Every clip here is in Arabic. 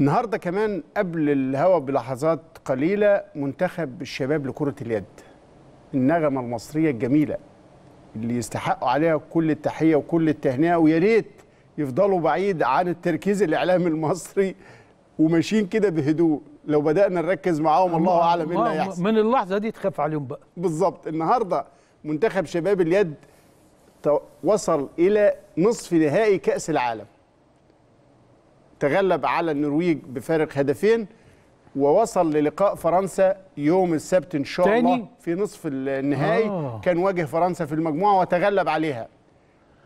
النهارده كمان قبل الهوا بلحظات قليله منتخب الشباب لكره اليد النغمه المصريه الجميله اللي يستحقوا عليها كل التحيه وكل التهنئه ويا ريت يفضلوا بعيد عن التركيز الاعلامي المصري وماشيين كده بهدوء لو بدانا نركز معاهم الله اعلم ايه اللي هيحصل من اللحظه دي تخاف عليهم بقى بالظبط النهارده منتخب شباب اليد وصل الى نصف نهائي كاس العالم تغلب على النرويج بفارق هدفين ووصل للقاء فرنسا يوم السبت ان شاء تاني؟ الله في نصف النهائي آه. كان واجه فرنسا في المجموعه وتغلب عليها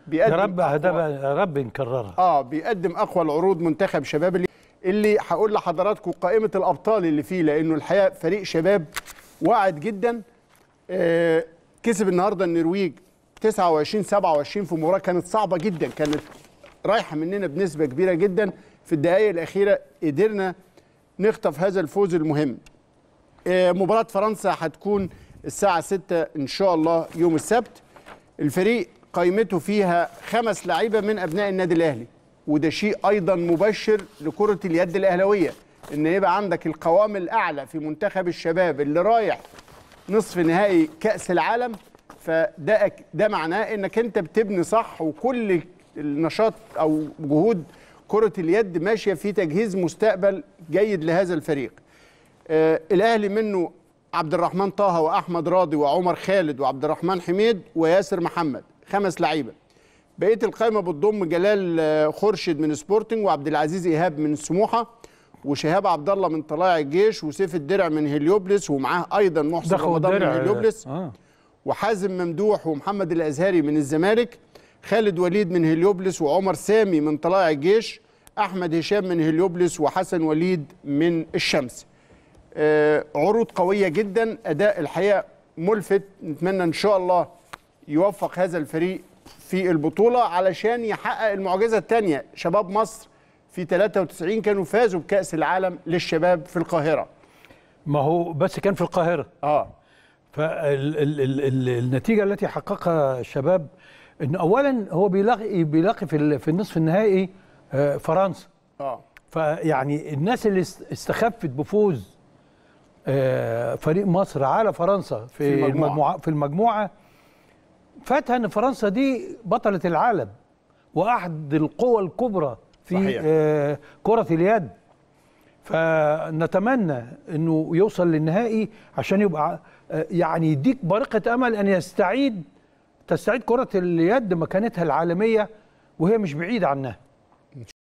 بيقدم يا رب يا رب نكررها اه بيقدم اقوى العروض منتخب شباب اللي, اللي هقول لحضراتكم قائمه الابطال اللي فيه لانه الحقيقه فريق شباب واعد جدا آه كسب النهارده النرويج 29 27 في مباراه كانت صعبه جدا كانت رايحه مننا بنسبه كبيره جدا في الدقائق الاخيره قدرنا نخطف هذا الفوز المهم آه، مباراه فرنسا هتكون الساعه 6 ان شاء الله يوم السبت الفريق قائمته فيها خمس لعيبه من ابناء النادي الاهلي وده شيء ايضا مبشر لكره اليد الاهلاويه ان يبقى عندك القوام الاعلى في منتخب الشباب اللي رايح نصف نهائي كاس العالم فده ده معناه انك انت بتبني صح وكل النشاط او جهود كرة اليد ماشية في تجهيز مستقبل جيد لهذا الفريق آه الأهلي منه عبد الرحمن طه وأحمد راضي وعمر خالد وعبد الرحمن حميد وياسر محمد خمس لعيبة بقية القائمة بتضم جلال آه، خورشيد من سبورتنج وعبد العزيز إيهاب من سموحة وشهاب عبد الله من طلائع الجيش وسيف الدرع من هليوبلس ومعاه أيضا محسن رمضان من هليوبلس آه. وحازم ممدوح ومحمد الأزهري من الزمالك خالد وليد من هليوبلس وعمر سامي من طلائع الجيش احمد هشام من هليوبلس وحسن وليد من الشمس آه، عروض قويه جدا اداء الحقيقه ملفت نتمنى ان شاء الله يوفق هذا الفريق في البطوله علشان يحقق المعجزه الثانيه شباب مصر في 93 كانوا فازوا بكاس العالم للشباب في القاهره ما هو بس كان في القاهره اه فالنتيجه التي حققها الشباب انه اولا هو بيلاقي بيلاقي في في النصف النهائي آه، فرنسا اه فيعني الناس اللي استخفت بفوز آه، فريق مصر على فرنسا في, في المجموعة. المجموعه في المجموعه فاتها ان فرنسا دي بطله العالم واحد القوى الكبرى في آه، صحيح. كره اليد فنتمنى انه يوصل للنهائي عشان يبقى يعني يديك بارقه امل ان يستعيد تستعيد كرة اليد مكانتها العالمية وهي مش بعيدة عنها